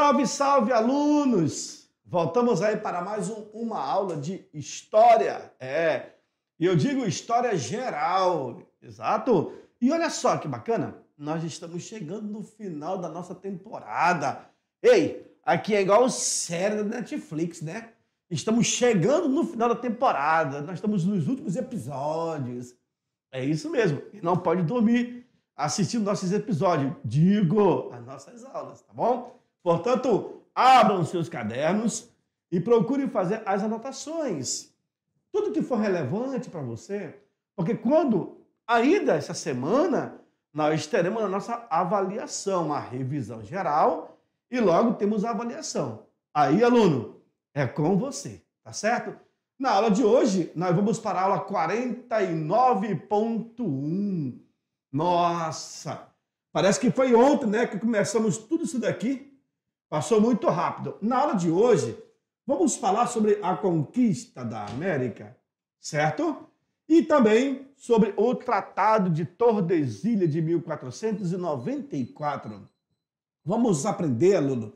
Salve, salve, alunos! Voltamos aí para mais um, uma aula de história. É, e eu digo história geral, exato. E olha só que bacana, nós estamos chegando no final da nossa temporada. Ei, aqui é igual série da Netflix, né? Estamos chegando no final da temporada, nós estamos nos últimos episódios. É isso mesmo, e não pode dormir assistindo nossos episódios. Digo, as nossas aulas, tá bom? Portanto, abram seus cadernos e procurem fazer as anotações. Tudo que for relevante para você, porque quando ainda essa semana nós teremos a nossa avaliação, a revisão geral e logo temos a avaliação. Aí, aluno, é com você, tá certo? Na aula de hoje, nós vamos para a aula 49.1. Nossa, parece que foi ontem, né, que começamos tudo isso daqui. Passou muito rápido. Na aula de hoje, vamos falar sobre a conquista da América, certo? E também sobre o Tratado de Tordesilha de 1494. Vamos aprender, aluno,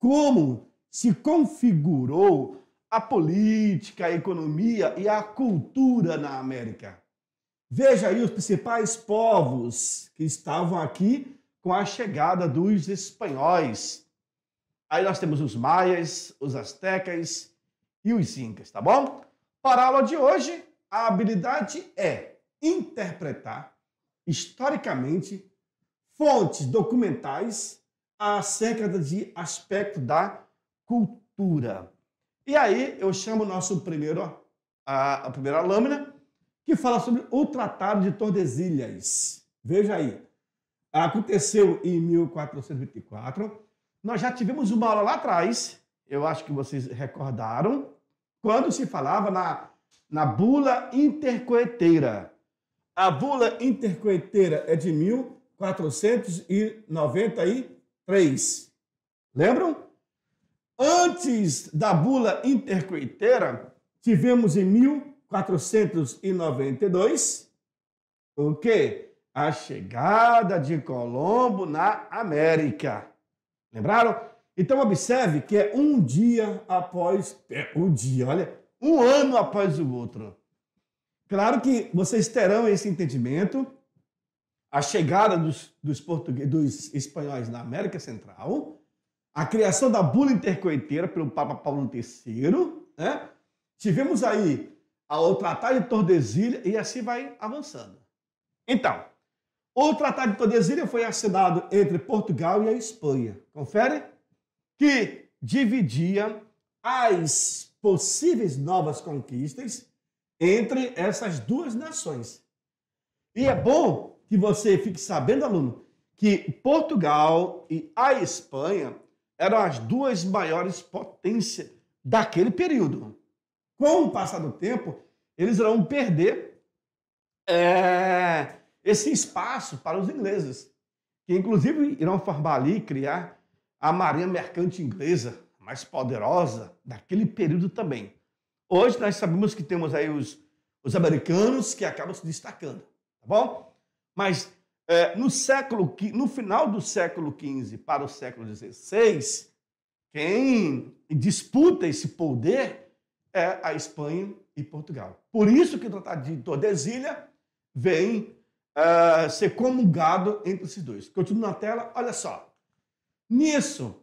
como se configurou a política, a economia e a cultura na América. Veja aí os principais povos que estavam aqui com a chegada dos espanhóis. Aí nós temos os maias, os astecas e os incas, tá bom? Para a aula de hoje, a habilidade é interpretar historicamente fontes documentais acerca de aspecto da cultura. E aí eu chamo o nosso primeiro, a, a primeira lâmina, que fala sobre o Tratado de Tordesilhas. Veja aí, aconteceu em 1424 nós já tivemos uma aula lá atrás, eu acho que vocês recordaram, quando se falava na, na bula intercoeteira. A bula intercoeteira é de 1493. Lembram? Antes da bula intercoeteira, tivemos em 1492 o quê? A chegada de Colombo na América. Lembraram? Então observe que é um dia após é, o dia, olha, um ano após o outro. Claro que vocês terão esse entendimento a chegada dos, dos, dos espanhóis na América Central, a criação da bula intercoiteira pelo Papa Paulo III, né? Tivemos aí o Tratado de Tordesilha e assim vai avançando. Então, o Tratado de Tordesilhas foi assinado entre Portugal e a Espanha. Confere? Que dividia as possíveis novas conquistas entre essas duas nações. E é bom que você fique sabendo, aluno, que Portugal e a Espanha eram as duas maiores potências daquele período. Com o passar do tempo, eles irão perder é, esse espaço para os ingleses, que inclusive irão formar ali criar a marinha mercante inglesa, mais poderosa daquele período também. Hoje nós sabemos que temos aí os, os americanos que acabam se destacando, tá bom? Mas é, no século no final do século XV para o século XVI, quem disputa esse poder é a Espanha e Portugal. Por isso que o Tratado de Tordesilha vem uh, ser comungado entre esses dois. Continua na tela, olha só. Nisso,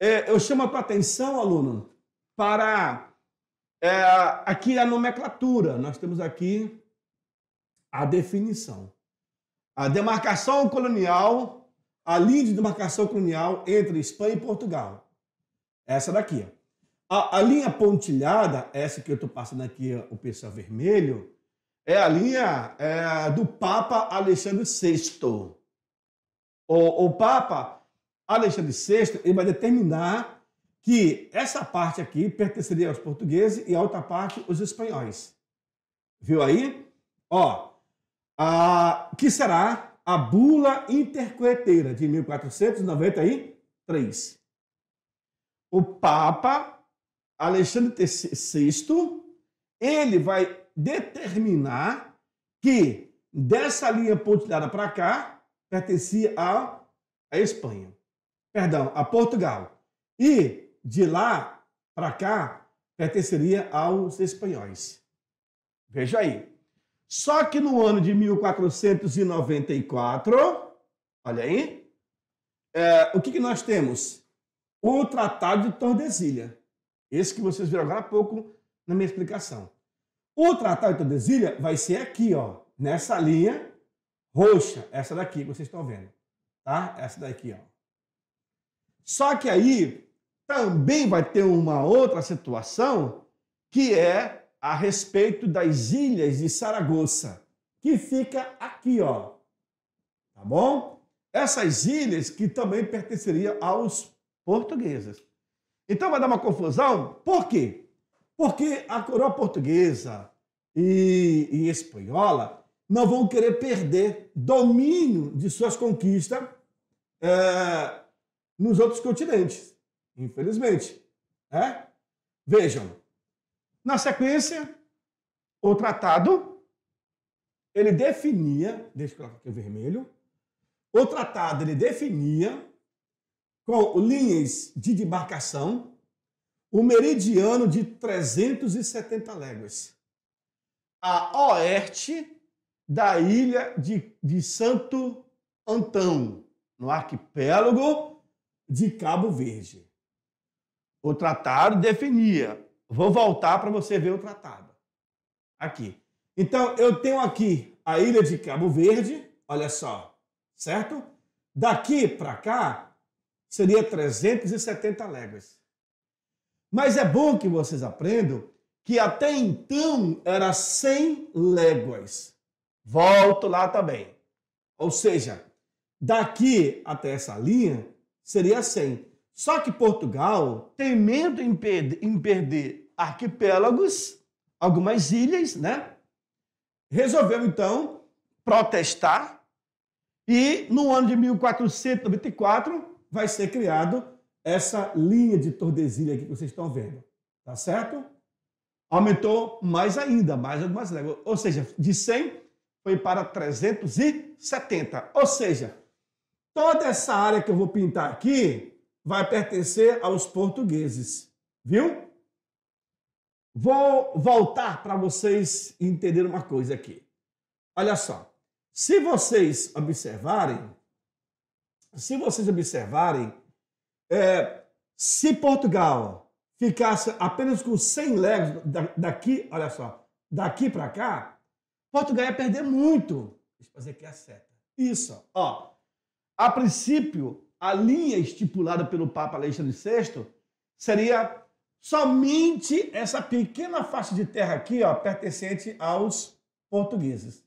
é, eu chamo a tua atenção, aluno, para é, aqui a nomenclatura. Nós temos aqui a definição. A demarcação colonial, a linha de demarcação colonial entre Espanha e Portugal. Essa daqui. A, a linha pontilhada, essa que eu estou passando aqui, o pessoal vermelho, é a linha é, do Papa Alexandre VI. O, o Papa Alexandre VI ele vai determinar que essa parte aqui pertenceria aos portugueses e a outra parte aos espanhóis. Viu aí? Ó, a, que será a Bula Intercoeteira de 1493. O Papa Alexandre VI, ele vai determinar que dessa linha pontilhada para cá pertencia à, Espanha, perdão, a Portugal. E de lá para cá pertenceria aos espanhóis. Veja aí. Só que no ano de 1494, olha aí, é, o que, que nós temos? O Tratado de Tordesilha. Esse que vocês viram agora há pouco na minha explicação. O Tratado de Tordesilha vai ser aqui, ó, nessa linha roxa, essa daqui que vocês estão vendo, tá? Essa daqui, ó. Só que aí também vai ter uma outra situação que é a respeito das ilhas de Saragoça, que fica aqui, ó. Tá bom? Essas ilhas que também pertenceriam aos portugueses. Então vai dar uma confusão, por quê? Porque a coroa portuguesa e, e espanhola não vão querer perder domínio de suas conquistas é, nos outros continentes, infelizmente. É? Vejam, na sequência, o tratado ele definia, deixa eu colocar aqui o vermelho, o tratado ele definia com linhas de demarcação o meridiano de 370 léguas, a oeste da ilha de, de Santo Antão, no arquipélago de Cabo Verde. O tratado definia. Vou voltar para você ver o tratado. Aqui. Então, eu tenho aqui a ilha de Cabo Verde, olha só, certo? Daqui para cá seria 370 léguas. Mas é bom que vocês aprendam que até então era 100 léguas. Volto lá também. Ou seja, daqui até essa linha seria 100. Só que Portugal, temendo em, per em perder arquipélagos, algumas ilhas, né? Resolveu então protestar e no ano de 1494 vai ser criado essa linha de tordesilha que vocês estão vendo, tá certo? Aumentou mais ainda, mais algumas léguas. Ou seja, de 100 foi para 370. Ou seja, toda essa área que eu vou pintar aqui vai pertencer aos portugueses, viu? Vou voltar para vocês entenderem uma coisa aqui. Olha só, se vocês observarem, se vocês observarem, é, se Portugal ficasse apenas com 100 léguas daqui, olha só, daqui para cá, Portugal ia perder muito. Deixa eu fazer aqui a é seta. Isso, ó. A princípio, a linha estipulada pelo Papa Alexandre VI seria somente essa pequena faixa de terra aqui, ó, pertencente aos portugueses.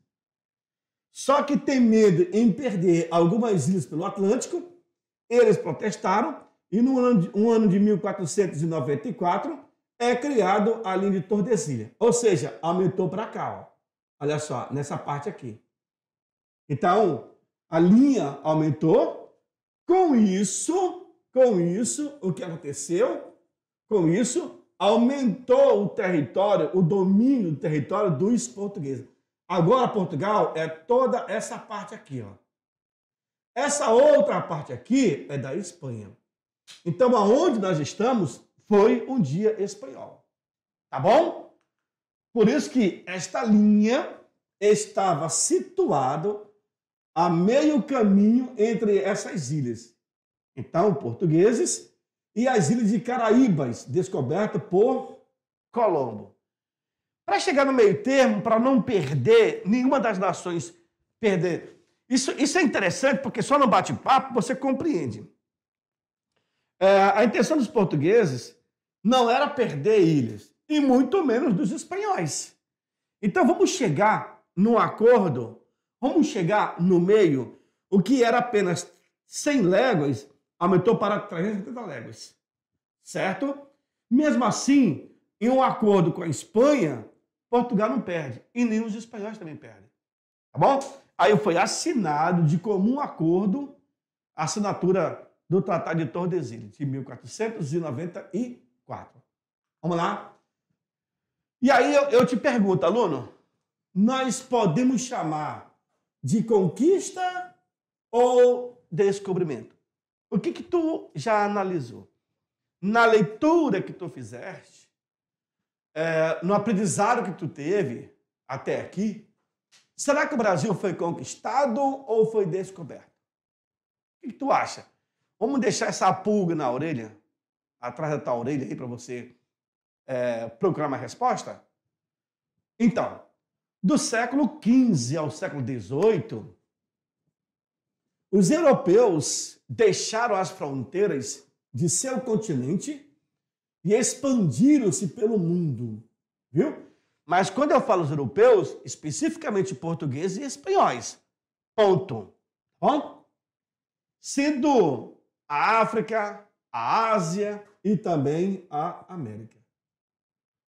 Só que tem medo em perder algumas ilhas pelo Atlântico, eles protestaram e no ano de, um ano de 1494 é criado a linha de Tordesilha. Ou seja, aumentou para cá. Ó. Olha só, nessa parte aqui. Então, a linha aumentou. Com isso, com isso, o que aconteceu? Com isso, aumentou o território, o domínio do território dos portugueses. Agora, Portugal é toda essa parte aqui, ó. Essa outra parte aqui é da Espanha. Então, aonde nós estamos foi um dia espanhol. Tá bom? Por isso que esta linha estava situado a meio caminho entre essas ilhas. Então, portugueses e as ilhas de Caraíbas, descoberta por Colombo. Para chegar no meio termo, para não perder nenhuma das nações perder. Isso, isso é interessante porque só no bate-papo você compreende. É, a intenção dos portugueses não era perder ilhas, e muito menos dos espanhóis. Então vamos chegar num acordo, vamos chegar no meio, o que era apenas 100 léguas aumentou para 380 léguas, certo? Mesmo assim, em um acordo com a Espanha, Portugal não perde e nem os espanhóis também perdem, tá bom? Aí foi assinado de comum acordo, assinatura do Tratado de Tordesilhas, de 1494. Vamos lá? E aí eu, eu te pergunto, aluno, nós podemos chamar de conquista ou descobrimento? O que que tu já analisou? Na leitura que tu fizeste, é, no aprendizado que tu teve até aqui, será que o Brasil foi conquistado ou foi descoberto? O que, que tu acha? Vamos deixar essa pulga na orelha, atrás da tua orelha aí, para você é, procurar uma resposta? Então, do século XV ao século XVIII, os europeus deixaram as fronteiras de seu continente e expandiram-se pelo mundo, viu? Mas quando eu falo os europeus, especificamente portugueses e espanhóis, ponto. Tá bom? Sendo a África, a Ásia e também a América.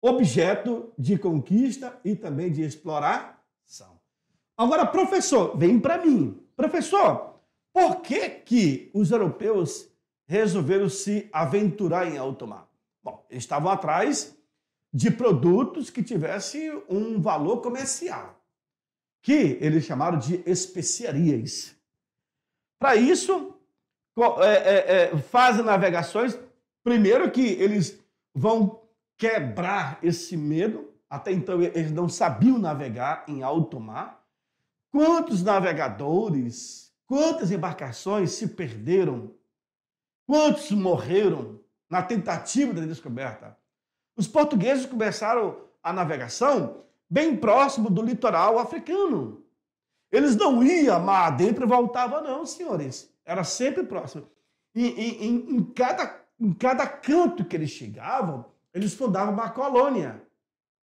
Objeto de conquista e também de exploração. Agora, professor, vem para mim. Professor, por que, que os europeus resolveram se aventurar em alto mar? Bom, eles estavam atrás de produtos que tivessem um valor comercial, que eles chamaram de especiarias. Para isso, é, é, é, fazem navegações, primeiro que eles vão quebrar esse medo, até então eles não sabiam navegar em alto mar. Quantos navegadores, quantas embarcações se perderam, quantos morreram na tentativa da descoberta? Os portugueses começaram a navegação bem próximo do litoral africano. Eles não iam mar adentro e voltavam, não, senhores. Era sempre próximo. E, e, em, em, cada, em cada canto que eles chegavam, eles fundavam uma colônia.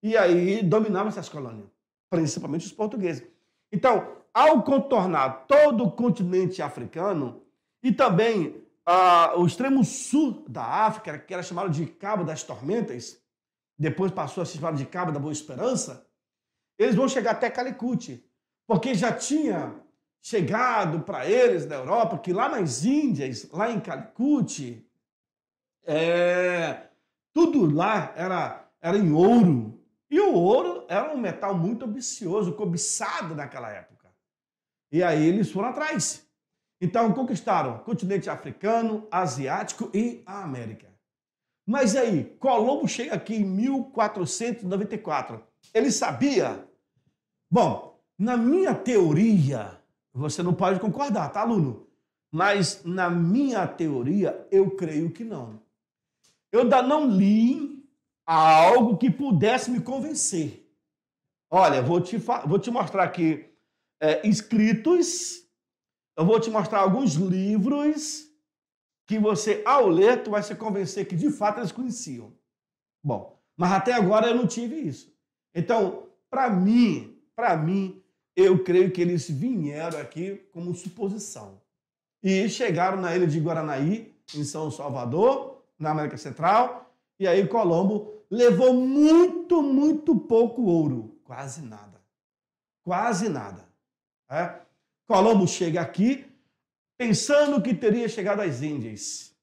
E aí dominavam essas colônias, principalmente os portugueses. Então, ao contornar todo o continente africano e também ah, o extremo sul da África, que era chamado de Cabo das Tormentas, depois passou a se chamar de Cabo da Boa Esperança, eles vão chegar até Calicut, porque já tinha chegado para eles da Europa, que lá nas Índias, lá em Calicut, é, tudo lá era, era em ouro. E o ouro era um metal muito ambicioso, cobiçado naquela época. E aí eles foram atrás. Então conquistaram o continente africano, asiático e a América. Mas aí, Colombo chega aqui em 1494. Ele sabia? Bom, na minha teoria, você não pode concordar, tá, aluno? Mas na minha teoria, eu creio que não. Eu ainda não li algo que pudesse me convencer. Olha, vou te, vou te mostrar aqui é, escritos, eu vou te mostrar alguns livros que você, ao ler, tu vai se convencer que de fato eles conheciam. Bom, mas até agora eu não tive isso. Então, para mim, para mim, eu creio que eles vieram aqui como suposição. E chegaram na ilha de Guaranaí, em São Salvador, na América Central, e aí Colombo levou muito, muito pouco ouro. Quase nada. Quase nada. É? Colombo chega aqui pensando que teria chegado às Índias.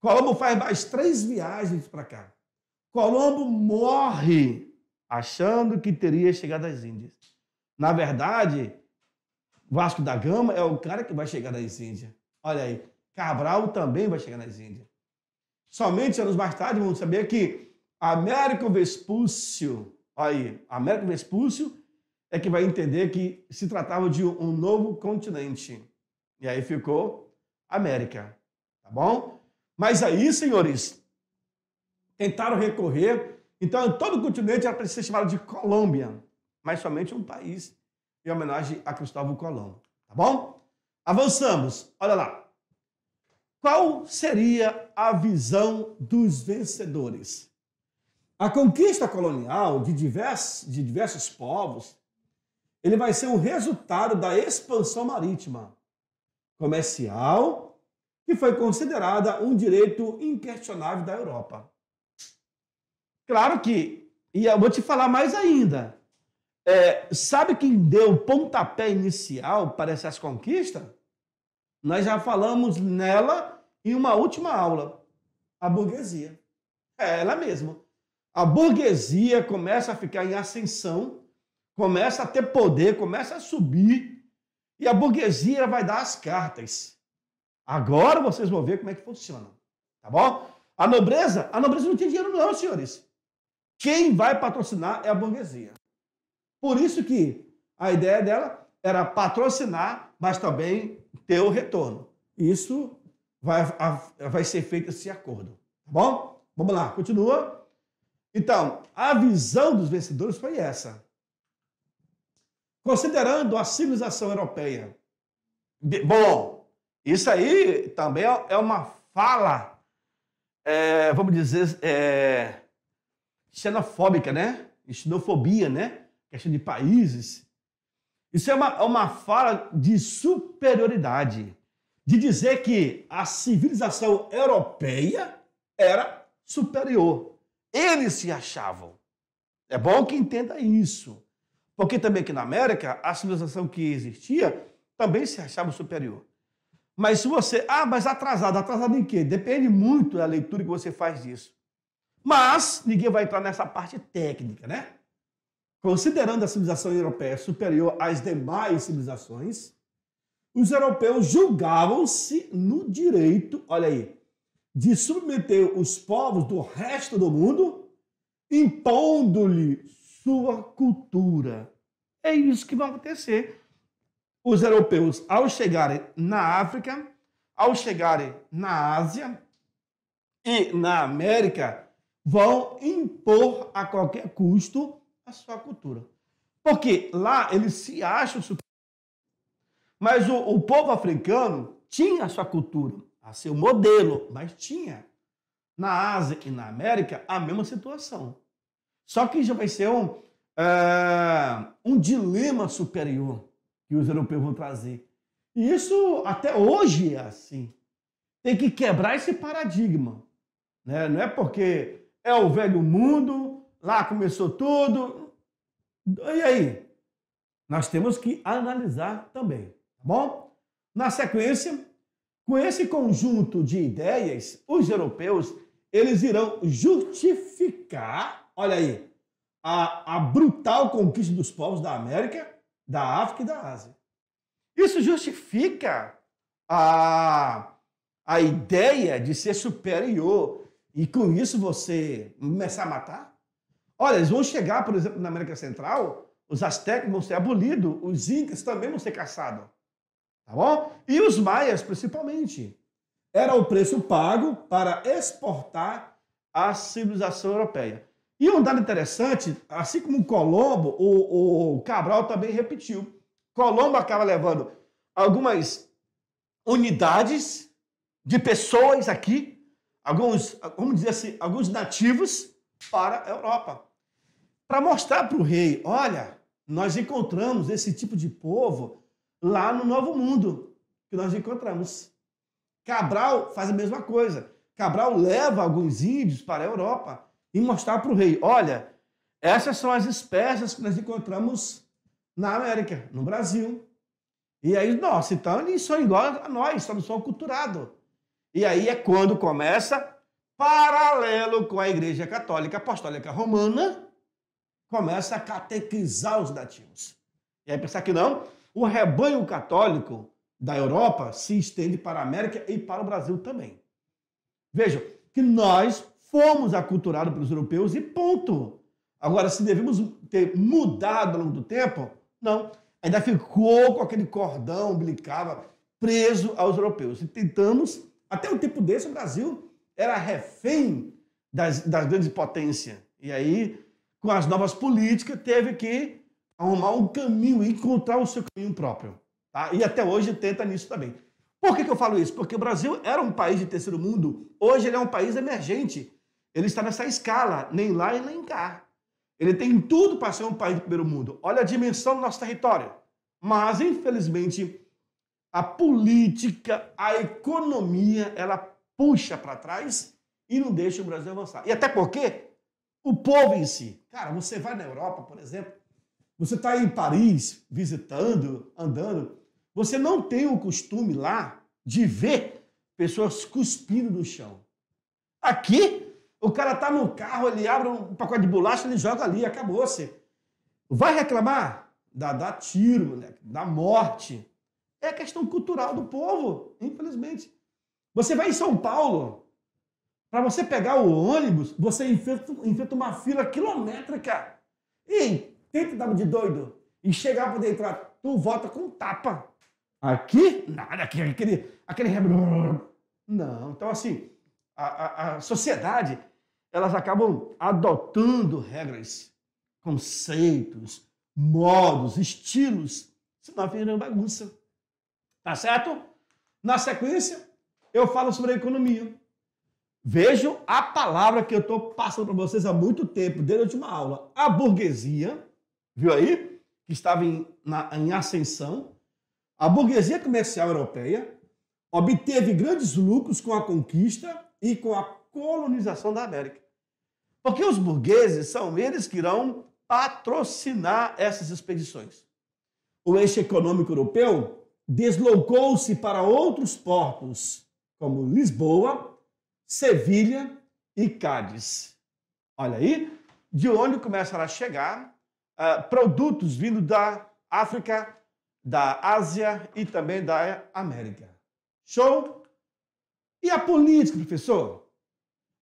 Colombo faz mais três viagens para cá. Colombo morre achando que teria chegado às Índias. Na verdade, Vasco da Gama é o cara que vai chegar nas Índias. Olha aí, Cabral também vai chegar nas Índias. Somente anos mais tarde vamos saber que Américo Vespúcio, aí, Américo Vespúcio é que vai entender que se tratava de um novo continente. E aí ficou América, tá bom? Mas aí, senhores, tentaram recorrer. Então, todo o continente era para ser chamado de Colômbia mas somente um país, em homenagem a Cristóvão Colombo. Tá bom? Avançamos, olha lá. Qual seria a visão dos vencedores? A conquista colonial de diversos, de diversos povos ele vai ser o resultado da expansão marítima comercial, que foi considerada um direito inquestionável da Europa. Claro que, e eu vou te falar mais ainda, é, sabe quem deu o pontapé inicial para essas conquistas? Nós já falamos nela em uma última aula. A burguesia. É ela mesma. A burguesia começa a ficar em ascensão, começa a ter poder, começa a subir, e a burguesia vai dar as cartas. Agora vocês vão ver como é que funciona. Tá bom? A nobreza, a nobreza não tem dinheiro, não, senhores. Quem vai patrocinar é a burguesia. Por isso que a ideia dela era patrocinar, mas também ter o retorno. Isso vai, vai ser feito esse acordo. Tá bom? Vamos lá, continua. Então, a visão dos vencedores foi essa. Considerando a civilização europeia. Bom, isso aí também é, é uma fala, é, vamos dizer, é, xenofóbica, né? Xenofobia, né? questão de países. Isso é uma, é uma fala de superioridade, de dizer que a civilização europeia era superior. Eles se achavam. É bom que entenda isso. Porque também aqui na América, a civilização que existia também se achava superior. Mas se você. Ah, mas atrasado. Atrasado em quê? Depende muito da leitura que você faz disso. Mas ninguém vai entrar nessa parte técnica, né? considerando a civilização europeia superior às demais civilizações, os europeus julgavam-se no direito, olha aí, de submeter os povos do resto do mundo, impondo-lhe sua cultura. É isso que vai acontecer. Os europeus, ao chegarem na África, ao chegarem na Ásia e na América, vão impor a qualquer custo sua cultura. Porque lá eles se acham superiores. Mas o, o povo africano tinha a sua cultura, a seu modelo, mas tinha. Na Ásia e na América, a mesma situação. Só que já vai ser um, é, um dilema superior que os europeus vão trazer. E isso até hoje é assim. Tem que quebrar esse paradigma. Né? Não é porque é o velho mundo, lá começou tudo. E aí? Nós temos que analisar também, tá bom? Na sequência, com esse conjunto de ideias, os europeus eles irão justificar, olha aí, a, a brutal conquista dos povos da América, da África e da Ásia. Isso justifica a, a ideia de ser superior e com isso você começar a matar? Olha, eles vão chegar, por exemplo, na América Central, os astecas vão ser abolidos, os incas também vão ser caçados. Tá bom? E os maias, principalmente. Era o preço pago para exportar a civilização europeia. E um dado interessante, assim como Colombo, o, o Cabral também repetiu. Colombo acaba levando algumas unidades de pessoas aqui, alguns, vamos dizer assim, alguns nativos, para a Europa. Para mostrar para o rei: olha, nós encontramos esse tipo de povo lá no Novo Mundo, que nós encontramos. Cabral faz a mesma coisa. Cabral leva alguns índios para a Europa e mostrar para o rei: olha, essas são as espécies que nós encontramos na América, no Brasil. E aí, nossa, então eles são iguais a nós, estamos só culturado. E aí é quando começa paralelo com a Igreja Católica Apostólica Romana, começa a catequizar os nativos. E aí pensar que não, o rebanho católico da Europa se estende para a América e para o Brasil também. Vejam, que nós fomos aculturados pelos europeus e ponto. Agora, se devemos ter mudado ao longo do tempo, não. Ainda ficou com aquele cordão umbilical preso aos europeus. E tentamos, até o tempo desse, o Brasil era refém das, das grandes potências. E aí, com as novas políticas, teve que arrumar um caminho, encontrar o seu caminho próprio. Tá? E até hoje tenta nisso também. Por que, que eu falo isso? Porque o Brasil era um país de terceiro mundo, hoje ele é um país emergente. Ele está nessa escala, nem lá e nem cá. Ele tem tudo para ser um país de primeiro mundo. Olha a dimensão do nosso território. Mas, infelizmente, a política, a economia, ela puxa para trás e não deixa o Brasil avançar. E até porque o povo em si. Cara, você vai na Europa, por exemplo, você está em Paris visitando, andando, você não tem o costume lá de ver pessoas cuspindo no chão. Aqui, o cara está no carro, ele abre um pacote de bolacha, ele joga ali, acabou-se. Vai reclamar? Dá, dá tiro, moleque, dá morte. É questão cultural do povo, infelizmente. Você vai em São Paulo, para você pegar o ônibus, você enfrenta, enfrenta uma fila quilométrica. E tenta dar de doido e chegar para entrar, tu volta com tapa. Aqui, nada, aquele, aquele, aquele... Não, então assim, a, a, a sociedade, elas acabam adotando regras, conceitos, modos, estilos, senão vira bagunça. Tá certo? Na sequência, eu falo sobre a economia. Vejam a palavra que eu estou passando para vocês há muito tempo, desde a última aula. A burguesia, viu aí? Que estava em, na, em ascensão. A burguesia comercial europeia obteve grandes lucros com a conquista e com a colonização da América. Porque os burgueses são eles que irão patrocinar essas expedições. O eixo econômico europeu deslocou-se para outros portos como Lisboa, Sevilha e Cádiz. Olha aí, de onde começaram a chegar uh, produtos vindo da África, da Ásia e também da América. Show? E a política, professor?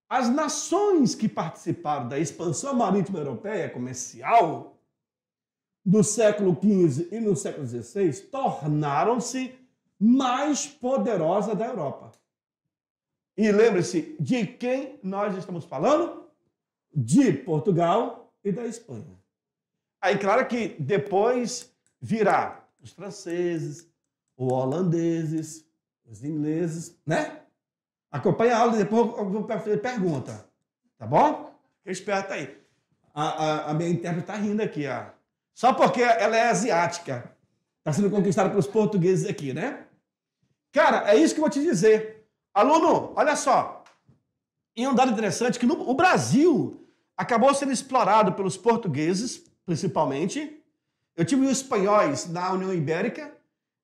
As nações que participaram da expansão marítima europeia comercial do século XV e no século XVI tornaram-se mais poderosas da Europa. E lembre-se de quem nós estamos falando? De Portugal e da Espanha. Aí, claro que depois virá os franceses, os holandeses, os ingleses, né? Acompanha a aula e depois eu vou fazer pergunta, tá bom? Fica aí. A, a, a minha intérprete está rindo aqui, ó. Só porque ela é asiática. Está sendo conquistada pelos portugueses aqui, né? Cara, é isso que eu vou te dizer. Aluno, olha só. E um dado interessante que no, o Brasil acabou sendo explorado pelos portugueses, principalmente. Eu tive os espanhóis na União Ibérica,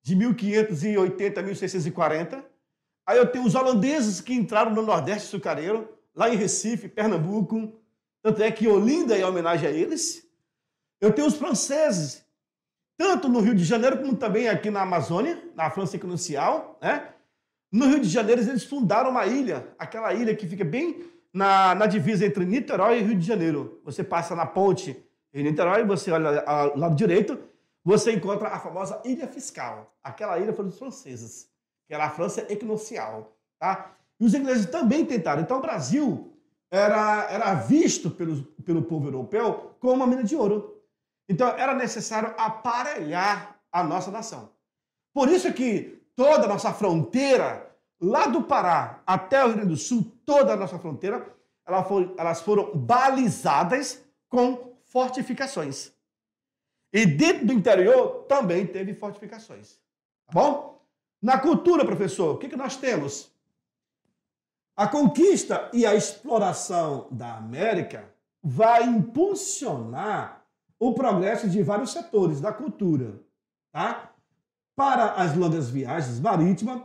de 1580 a 1640. Aí eu tenho os holandeses que entraram no Nordeste Sucareiro, lá em Recife, Pernambuco. Tanto é que Olinda é homenagem a eles. Eu tenho os franceses, tanto no Rio de Janeiro como também aqui na Amazônia, na França Equinocial, né? No Rio de Janeiro, eles fundaram uma ilha, aquela ilha que fica bem na, na divisa entre Niterói e Rio de Janeiro. Você passa na ponte em Niterói, você olha ao lado direito, você encontra a famosa Ilha Fiscal. Aquela ilha foi dos franceses, que era a França equinocial. Tá? E os ingleses também tentaram. Então, o Brasil era, era visto pelo, pelo povo europeu como uma mina de ouro. Então, era necessário aparelhar a nossa nação. Por isso que toda a nossa fronteira, lá do Pará até o Rio Grande do Sul, toda a nossa fronteira, ela foi, elas foram balizadas com fortificações. E dentro do interior também teve fortificações. Tá bom? Na cultura, professor, o que, que nós temos? A conquista e a exploração da América vai impulsionar o progresso de vários setores da cultura, tá? Para as longas viagens marítimas,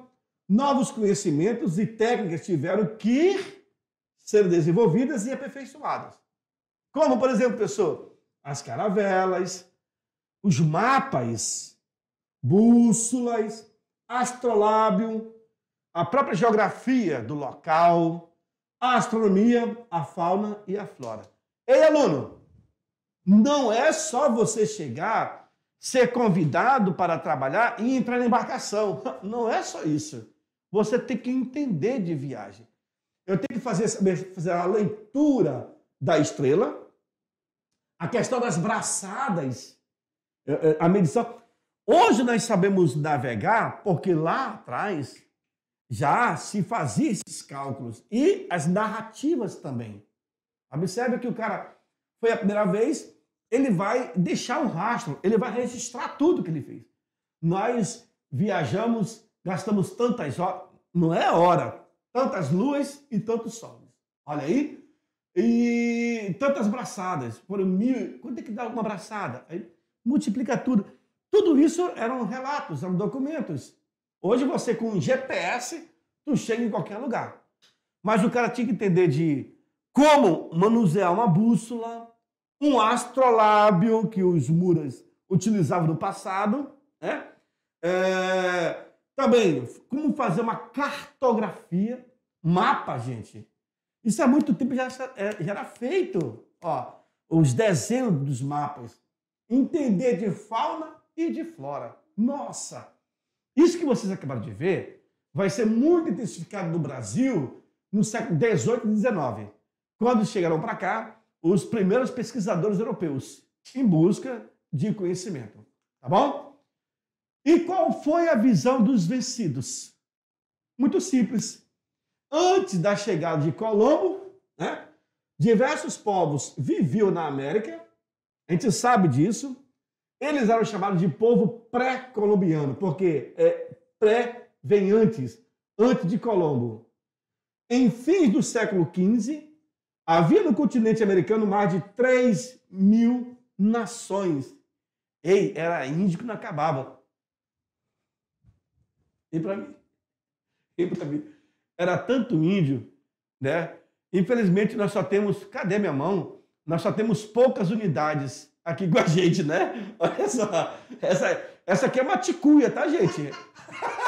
novos conhecimentos e técnicas tiveram que ser desenvolvidas e aperfeiçoadas. Como, por exemplo, pessoal, as caravelas, os mapas, bússolas, astrolábio, a própria geografia do local, a astronomia, a fauna e a flora. Ei, aluno, não é só você chegar ser convidado para trabalhar e entrar na embarcação. Não é só isso. Você tem que entender de viagem. Eu tenho que fazer, fazer a leitura da estrela, a questão das braçadas, eh, eh, a medição. Hoje nós sabemos navegar porque lá atrás já se fazia esses cálculos e as narrativas também. Observe que o cara foi a primeira vez, ele vai deixar um rastro, ele vai registrar tudo que ele fez. Nós viajamos, gastamos tantas horas, não é hora, tantas luas e tantos sols. Olha aí. E tantas braçadas, foram mil. Quanto é que dá uma braçada? Aí multiplica tudo. Tudo isso eram relatos, eram documentos. Hoje você com um GPS, tu chega em qualquer lugar. Mas o cara tinha que entender de como manusear uma bússola, um astrolábio que os muras utilizavam no passado, né? É, também, como fazer uma cartografia, mapa, gente. Isso há muito tempo já, é, já era feito, ó, os desenhos dos mapas. Entender de fauna e de flora. Nossa! Isso que vocês acabaram de ver vai ser muito intensificado no Brasil no século XVIII e XIX. Quando chegaram para cá, os primeiros pesquisadores europeus em busca de conhecimento. Tá bom? E qual foi a visão dos vencidos? Muito simples. Antes da chegada de Colombo, né, diversos povos viviam na América, a gente sabe disso. Eles eram chamados de povo pré-colombiano, porque é pré vem antes, antes de Colombo. Em fins do século XV, Havia no continente americano mais de 3 mil nações. Ei, era índio que não acabava. E para mim? E para mim? Era tanto índio, né? Infelizmente, nós só temos. Cadê minha mão? Nós só temos poucas unidades aqui com a gente, né? Olha só. Essa, essa aqui é uma ticuia, tá, gente?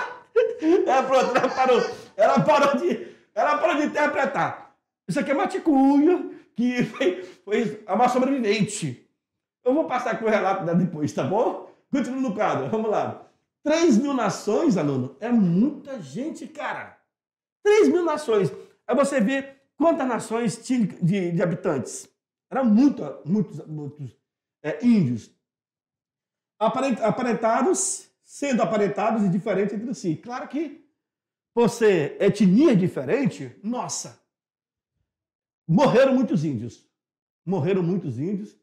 ela, parou. Ela parou de, ela parou de interpretar. Isso aqui é maticunha, que foi, foi uma sobrevivente. Eu vou passar aqui o relato dela depois, tá bom? Continua no quadro, vamos lá. 3 mil nações, aluno, é muita gente, cara. 3 mil nações. Aí você vê quantas nações tinha de, de habitantes. Era muita, muitos, muitos é, índios. Aparent, aparentados, sendo aparentados e diferentes entre si. Claro que você etnia diferente, nossa, morreram muitos índios. Morreram muitos índios.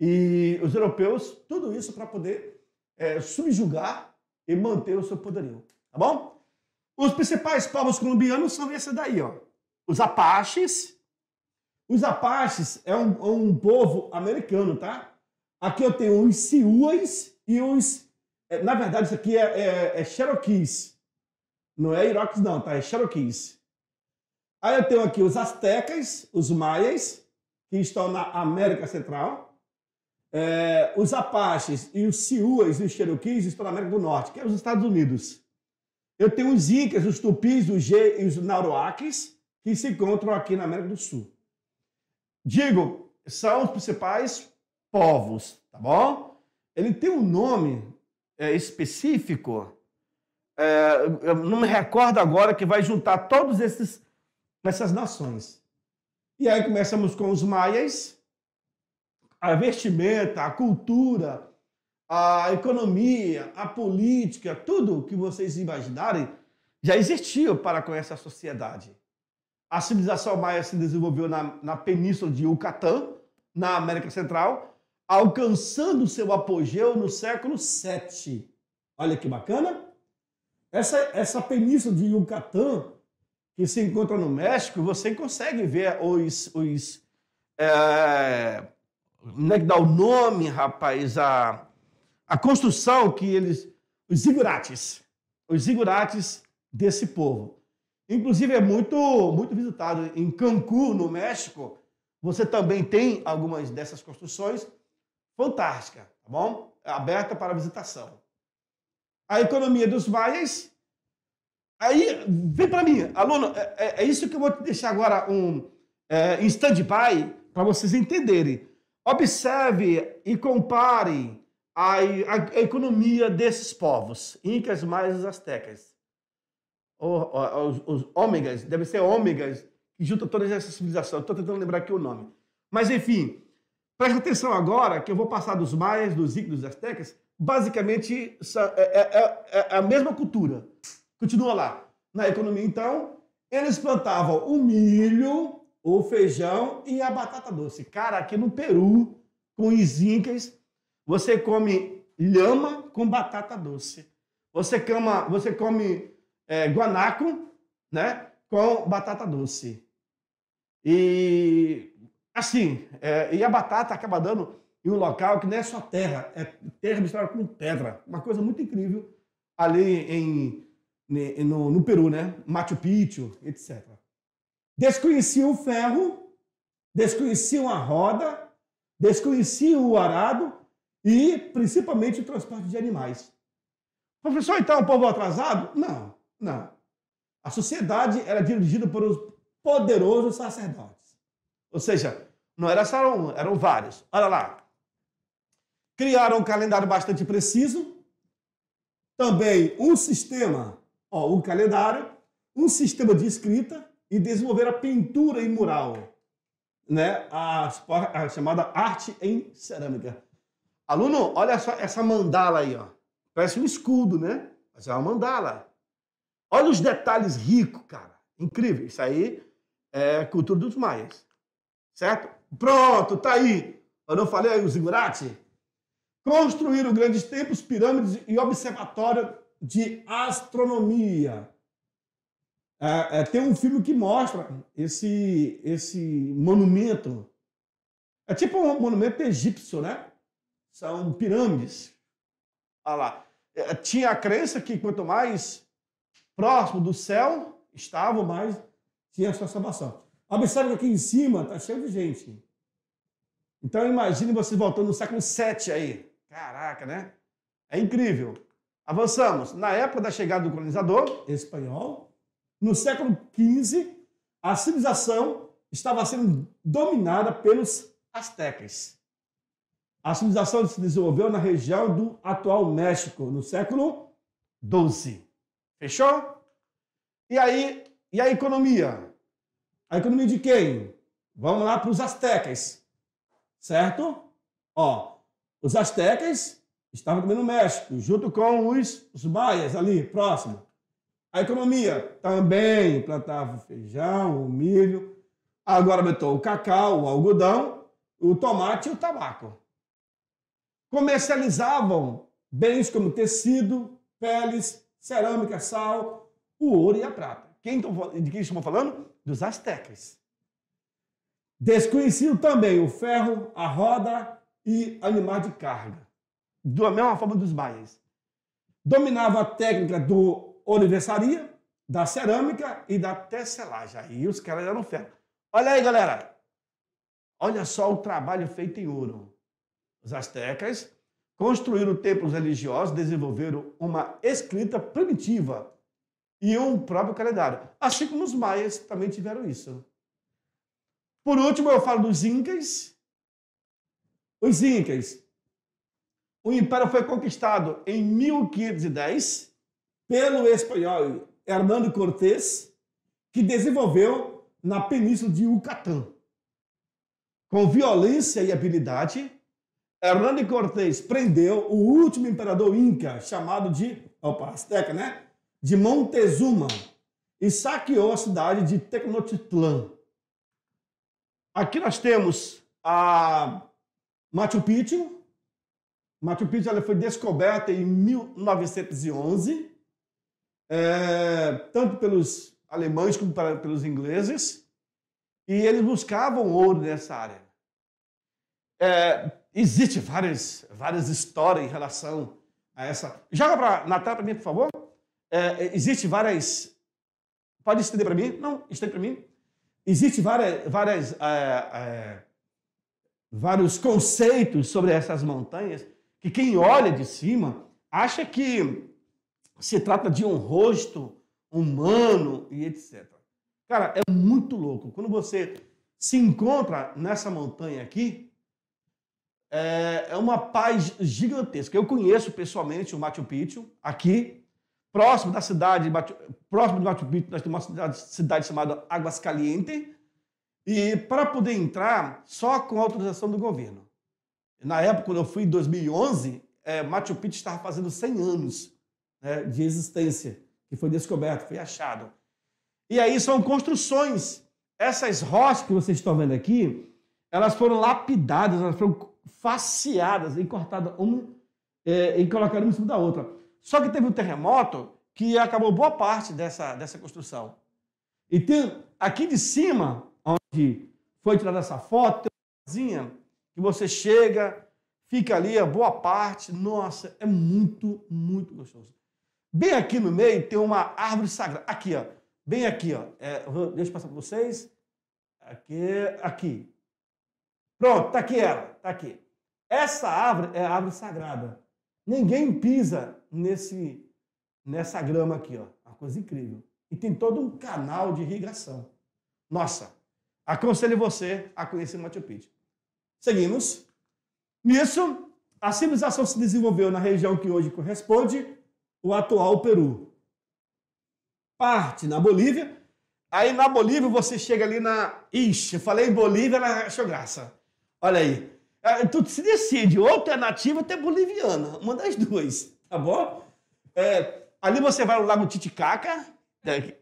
E os europeus, tudo isso para poder é, subjugar e manter o seu poderio. Tá bom? Os principais povos colombianos são esses daí, ó. Os Apaches. Os Apaches é um, é um povo americano, tá? Aqui eu tenho os Siuas e os... É, na verdade, isso aqui é, é, é, Cherokees. Não é Iroques não, tá? É Cherokees. Aí eu tenho aqui os astecas, os maias, que estão na América Central. É, os apaches e os siuas e os cheroquis estão na América do Norte, que é os Estados Unidos. Eu tenho os incas, os tupis, os g e os nauroaques, que se encontram aqui na América do Sul. Digo, são os principais povos, tá bom? Ele tem um nome é, específico, é, eu não me recordo agora, que vai juntar todos esses essas nações. E aí começamos com os maias, a vestimenta, a cultura, a economia, a política, tudo que vocês imaginarem já existia para com essa sociedade. A civilização maia se desenvolveu na, na península de Yucatán, na América Central, alcançando seu apogeu no século VII. Olha que bacana! Essa, essa península de Yucatán que se encontra no México, você consegue ver os. os é, como é que dá o nome, rapaz? A, a construção que eles. Os zigurates. Os zigurates desse povo. Inclusive, é muito, muito visitado. Em Cancún, no México, você também tem algumas dessas construções. Fantástica, tá bom? É aberta para visitação. A economia dos maias Aí vem para mim, aluno, é, é, é, isso que eu vou te deixar agora um, é, em stand-by para vocês entenderem. Observe e compare a, a, a, economia desses povos, incas mais os astecas. os, os ômegas, deve ser ômegas, que junta todas essas civilizações. Estou tentando lembrar aqui o nome. Mas, enfim, preste atenção agora, que eu vou passar dos maias, dos incas, dos astecas. Basicamente, é, é, é, é a mesma cultura. Continua lá. Na economia, então, eles plantavam o milho, o feijão e a batata doce. Cara, aqui no Peru, com os incas, você come lhama com batata doce. Você, cama, você come é, guanaco né, com batata doce. E assim, é, e a batata acaba dando em um local que não é só terra, é terra misturada com pedra. Uma coisa muito incrível ali em no, no Peru, né? Machu Picchu, etc. Desconheciam o ferro, desconheciam a roda, desconheciam o arado e, principalmente, o transporte de animais. Professor, então, o povo atrasado? Não, não. A sociedade era dirigida por os poderosos sacerdotes. Ou seja, não era só um, eram vários. Olha lá. Criaram um calendário bastante preciso, também um sistema Ó, um calendário, um sistema de escrita e desenvolver a pintura em mural, né? a, a chamada arte em cerâmica. Aluno, olha só essa mandala aí, ó. Parece um escudo, né? Mas é uma mandala. Olha os detalhes ricos, cara. Incrível. Isso aí é cultura dos maias. Certo? Pronto, tá aí. Eu não falei aí os Zingurati? Construíram grandes templos, pirâmides e observatório de astronomia. É, é, tem um filme que mostra esse, esse monumento. É tipo um monumento egípcio, né? São pirâmides. Olha lá. É, tinha a crença que quanto mais próximo do céu estavam, mais tinha a sua salvação. Observe que aqui em cima está cheio de gente. Então imagine você voltando no século VII aí. Caraca, né? É incrível. Avançamos. Na época da chegada do colonizador espanhol, no século XV, a civilização estava sendo dominada pelos astecas. A civilização se desenvolveu na região do atual México, no século XII. Fechou? E aí, e a economia? A economia de quem? Vamos lá para os astecas. Certo? Ó, os astecas Estava também no México, junto com os, os ali, próximo. A economia também plantava feijão, o milho, agora botou o cacau, o algodão, o tomate e o tabaco. Comercializavam bens como tecido, peles, cerâmica, sal, o ouro e a prata. Quem de quem estamos falando? Dos astecas. Desconheciam também o ferro, a roda e animais de carga da mesma forma dos maias Dominava a técnica do oliversaria da cerâmica e da tesselagem. Aí os caras eram ferro. Olha aí, galera. Olha só o trabalho feito em ouro. Os astecas construíram templos religiosos, desenvolveram uma escrita primitiva e um próprio calendário. Assim como os maias também tiveram isso. Por último, eu falo dos incas. Os incas o império foi conquistado em 1510 pelo espanhol Hernando Cortés, que desenvolveu na península de Yucatán. Com violência e habilidade, Hernando Cortés prendeu o último imperador inca, chamado de, opa, azteca, né? De Montezuma, e saqueou a cidade de Tecnotitlán. Aqui nós temos a Machu Picchu, Machu Picchu ela foi descoberta em 1911, é, tanto pelos alemães como para, pelos ingleses, e eles buscavam ouro nessa área. É, existe várias, várias histórias em relação a essa. Joga para Natália para mim, por favor. É, existe várias. Pode estender para mim? Não, estende para mim. Existem várias, várias é, é, vários conceitos sobre essas montanhas que quem olha de cima acha que se trata de um rosto humano e etc. Cara, é muito louco. Quando você se encontra nessa montanha aqui, é, é uma paz gigantesca. Eu conheço pessoalmente o Machu Picchu, aqui, próximo da cidade, próximo de Machu Picchu, nós temos uma cidade, chamada Águas Calientes, e para poder entrar, só com autorização do governo. Na época, quando eu fui em 2011, é, Machu Picchu estava fazendo 100 anos né, de existência, que foi descoberto, foi achado. E aí são construções. Essas rochas que vocês estão vendo aqui, elas foram lapidadas, elas foram faceadas e cortadas uma é, e colocadas uma em cima da outra. Só que teve um terremoto que acabou boa parte dessa, dessa construção. E tem, aqui de cima, onde foi tirada essa foto, tem uma casinha que você chega, fica ali a boa parte. Nossa, é muito, muito gostoso. Bem aqui no meio tem uma árvore sagrada. Aqui, ó. Bem aqui, ó. É, deixa eu passar para vocês. Aqui, aqui. Pronto, tá aqui ela, tá aqui. Essa árvore é a árvore sagrada. Ninguém pisa nesse nessa grama aqui, ó. Uma coisa incrível. E tem todo um canal de irrigação. Nossa, aconselho você a conhecer Machu Picchu. Seguimos. Nisso, a civilização se desenvolveu na região que hoje corresponde o atual Peru. Parte na Bolívia. Aí na Bolívia você chega ali na. Ixi, eu falei Bolívia, ela achou graça. Olha aí. Ah, tu então, se decide, ou tu é nativa ou é boliviana. Uma das duas, tá bom? É, ali você vai no Lago Titicaca. Né?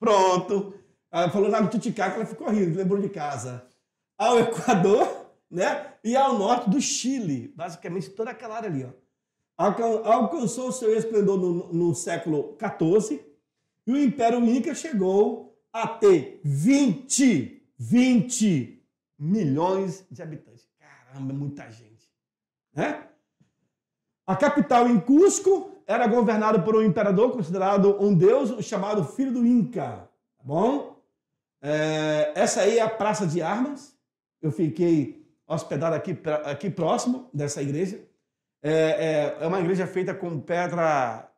Pronto. Ela ah, falou Lago Titicaca, ela ficou rindo, lembrou de casa. Ao Equador né? E ao norte do Chile, basicamente toda aquela área ali, ó. Alcançou seu esplendor no, no século XIV e o Império Inca chegou a ter 20, 20 milhões de habitantes. Caramba, é muita gente, né? A capital em Cusco era governada por um imperador considerado um deus, chamado Filho do Inca, tá bom? É, essa aí é a Praça de Armas. Eu fiquei Hospedado aqui, aqui próximo dessa igreja. É, é, é uma igreja feita com pedra,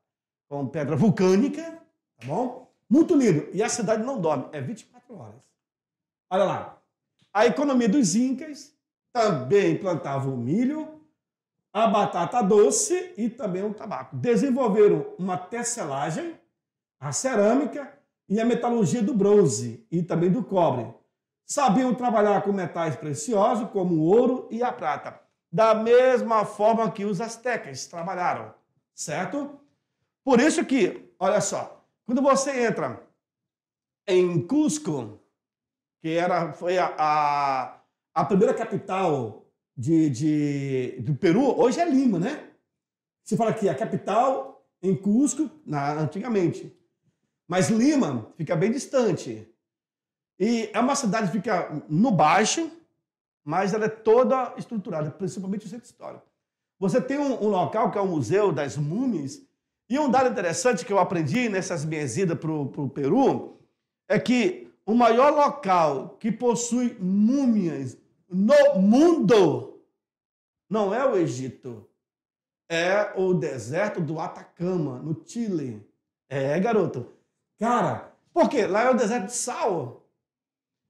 com pedra vulcânica, tá bom? Muito lindo. E a cidade não dorme, é 24 horas. Olha lá. A economia dos incas também plantava o milho, a batata doce e também o tabaco. Desenvolveram uma tesselagem, a cerâmica e a metalurgia do bronze e também do cobre. Sabiam trabalhar com metais preciosos, como o ouro e a prata, da mesma forma que os astecas trabalharam, certo? Por isso que, olha só, quando você entra em Cusco, que era, foi a, a, a primeira capital de, de, do Peru, hoje é Lima, né? Você fala que a capital em Cusco, na, antigamente. Mas Lima fica bem distante. E é uma cidade que fica no baixo, mas ela é toda estruturada, principalmente o centro histórico. Você tem um, um local que é o Museu das Múmias, e um dado interessante que eu aprendi nessas minhas idas para o Peru é que o maior local que possui múmias no mundo não é o Egito, é o deserto do Atacama, no Chile. É, garoto. Cara, por quê? Lá é o deserto de sal.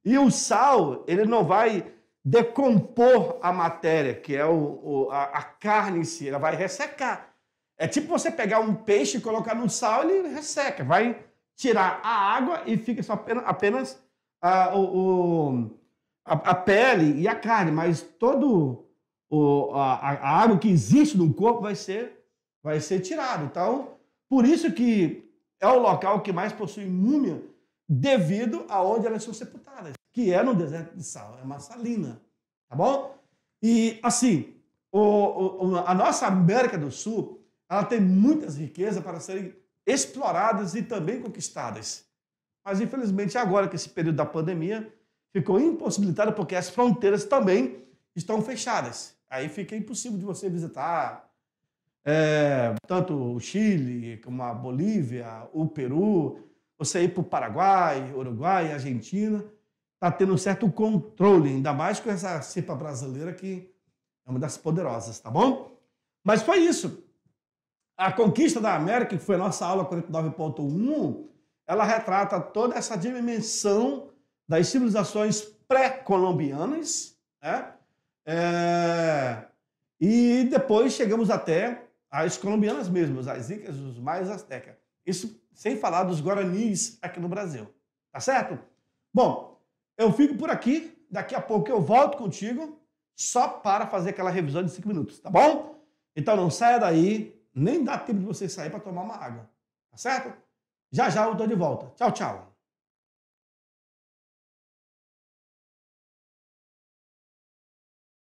E o sal, ele não vai decompor a matéria, que é o, o a, a, carne em si, ela vai ressecar. É tipo você pegar um peixe e colocar no sal, ele resseca, vai tirar a água e fica só apenas, apenas a, o, a, a, pele e a carne, mas todo o, a, água que existe no corpo vai ser, vai ser tirada. Então, por isso que é o local que mais possui múmia, devido aonde elas são sepultadas que é no deserto de Sal, é uma salina tá bom? E assim, o, o, a nossa América do Sul, ela tem muitas riquezas para serem exploradas e também conquistadas. Mas infelizmente agora que esse período da pandemia ficou impossibilitado porque as fronteiras também estão fechadas. Aí fica impossível de você visitar é, tanto o Chile como a Bolívia, o Peru, você ir para o Paraguai, Uruguai, Argentina está tendo um certo controle, ainda mais com essa cepa brasileira que é uma das poderosas, tá bom? Mas foi isso. A conquista da América, que foi a nossa aula 49.1, ela retrata toda essa dimensão das civilizações pré-colombianas, né? É... E depois chegamos até as colombianas mesmas, as incas, os maias, as Isso sem falar dos guaranis aqui no Brasil, tá certo? Bom, eu fico por aqui. Daqui a pouco eu volto contigo só para fazer aquela revisão de cinco minutos, tá bom? Então não saia daí, nem dá tempo de você sair para tomar uma água, tá certo? Já já eu estou de volta. Tchau, tchau.